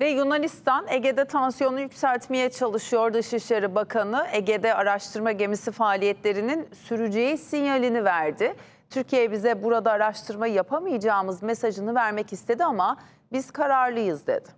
Ve Yunanistan Ege'de tansiyonu yükseltmeye çalışıyor Dışişleri Bakanı. Ege'de araştırma gemisi faaliyetlerinin süreceği sinyalini verdi. Türkiye bize burada araştırma yapamayacağımız mesajını vermek istedi ama biz kararlıyız dedi.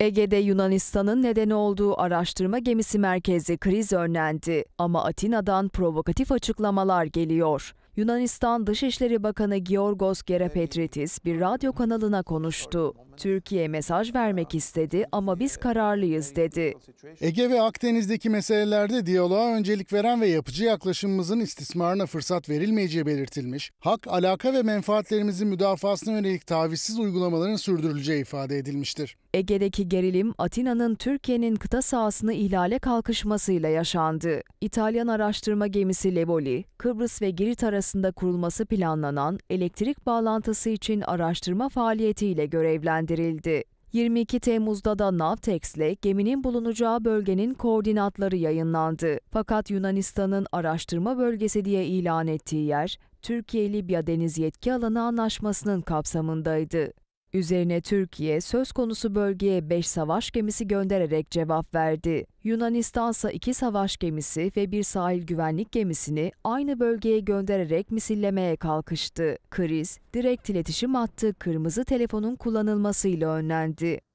Ege'de Yunanistan'ın nedeni olduğu araştırma gemisi merkezi kriz önlendi ama Atina'dan provokatif açıklamalar geliyor. Yunanistan Dışişleri Bakanı Georgos Gerapetritis bir radyo kanalına konuştu. Türkiye mesaj vermek istedi ama biz kararlıyız dedi. Ege ve Akdeniz'deki meselelerde diyaloğa öncelik veren ve yapıcı yaklaşımımızın istismarına fırsat verilmeyeceği belirtilmiş, hak, alaka ve menfaatlerimizin müdafasına yönelik tavizsiz uygulamaların sürdürüleceği ifade edilmiştir. Ege'deki gerilim Atina'nın Türkiye'nin kıta sahasını ihlale kalkışmasıyla yaşandı. İtalyan araştırma gemisi Levoli, Kıbrıs ve Girit arasında arasında kurulması planlanan elektrik bağlantısı için araştırma faaliyetiyle görevlendirildi. 22 Temmuz'da da NAVTEX ile geminin bulunacağı bölgenin koordinatları yayınlandı. Fakat Yunanistan'ın araştırma bölgesi diye ilan ettiği yer, Türkiye-Libya Deniz Yetki Alanı Anlaşması'nın kapsamındaydı. Üzerine Türkiye söz konusu bölgeye 5 savaş gemisi göndererek cevap verdi. Yunanistan ise 2 savaş gemisi ve bir sahil güvenlik gemisini aynı bölgeye göndererek misillemeye kalkıştı. Kriz, direkt iletişim hattı kırmızı telefonun kullanılmasıyla önlendi.